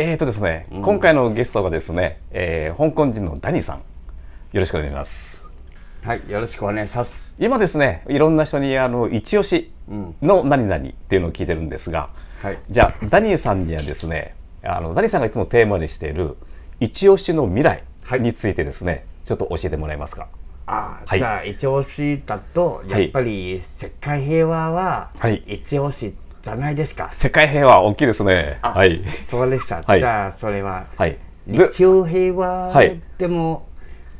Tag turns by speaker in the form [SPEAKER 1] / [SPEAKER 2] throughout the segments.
[SPEAKER 1] えっ、ー、とですね、うん、今回のゲストがですね、えー、香港人のダニーさん、よろしくお願いします。はい、よろしくお願いします。今ですね、いろんな人にあの一押しの何々っていうのを聞いてるんですが、はい、じゃあダニーさんにはですね、あのダニーさんがいつもテーマにしている一押しの未来についてですね、はい、ちょっと教えてもらえますか。あ、はい、じゃあ一押しだとやっぱり世界平和は一押しっじゃないですか。世界平和大きいですね。はい。そうでした。じゃあそれは、はい、日曜
[SPEAKER 2] 平和でも、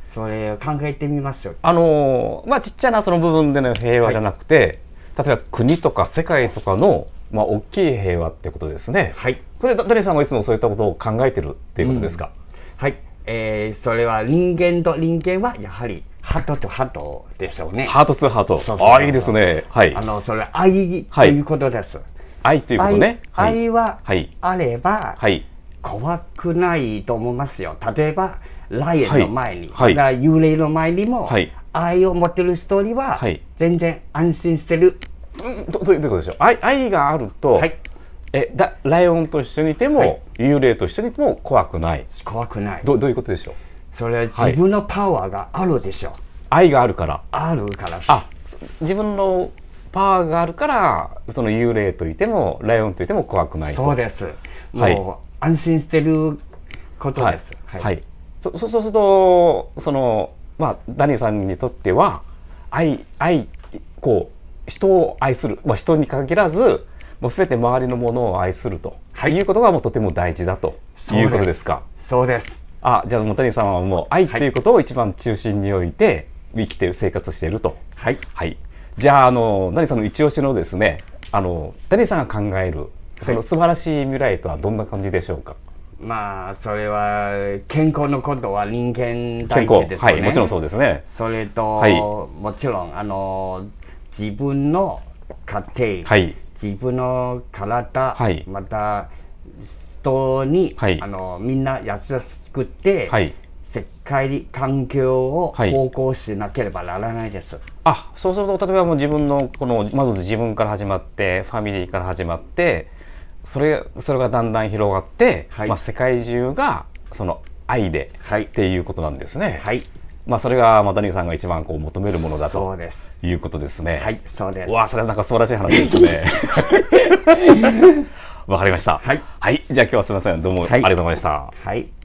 [SPEAKER 2] それを考えてみますょ
[SPEAKER 1] あのまあちっちゃなその部分での平和じゃなくて、はい、例えば国とか世界とかのまあ大きい平和ってことですね。はい。これドレさんもいつもそういったことを考えてるっていうことですか。うん、はい。えー、それは
[SPEAKER 2] 人間と人間はやはりハートとハート
[SPEAKER 1] でしょうね。ハートツハート。そうそうああ、いいで
[SPEAKER 2] すね。はい。あの、それ、愛ということです。愛ということね。愛は、あれば、はい、怖くないと思いますよ。例えば、雷炎の前に、はい、幽霊の前にも、はい、愛を持ってる人には、はい、全然
[SPEAKER 1] 安心してる。どどういうことでしょう愛愛があると、はい、えだライオンと一緒にいても、幽霊と一緒にいても怖くない怖くないどどういうことでしょうそれ自分のパワーがあるでしょ、はい、愛があるからあるからあ自分のパワーがあるからその幽霊といてもライオンといても怖くないそうですもう、はい、
[SPEAKER 2] 安心してることです、
[SPEAKER 1] はい、はい、そそうするとそのまあダニーさんにとっては愛愛こう人を愛する、まあ、人に限らずもう全て周りのものを愛すると、い、いうことがもうとても大事だということですか。そうですあじゃあもう谷さんはもう愛っていうことを一番中心において生きてる生活しているとはい、はい、じゃああの谷さんの一押しのですねあの谷さんが考えるその素晴らしい未来とはどんな感じでしょうか、は
[SPEAKER 2] い、まあそれは健康のことは人間大事ですね、はい、もちろんそうですねそれと、はい、もちろんあの自分の家庭、はい、自分の体、はい、また人に、はい、あのみんな優しくて、はい、世界環境を高校しなければならないです、はい、
[SPEAKER 1] あそうすると例えばもう自分のこのまず自分から始まってファミリーから始まってそれそれがだんだん広がって、はい、まあ、世界中がその愛で、はい、っていうことなんですね。はいまあ、それがマダニさんが一番こう求めるものだということですね。はい、そうです。わあ、それはなんか素晴らしい話ですね。わかりました。はい。はい。じゃあ今日はすみません。どうもありがとうございました。はい、はい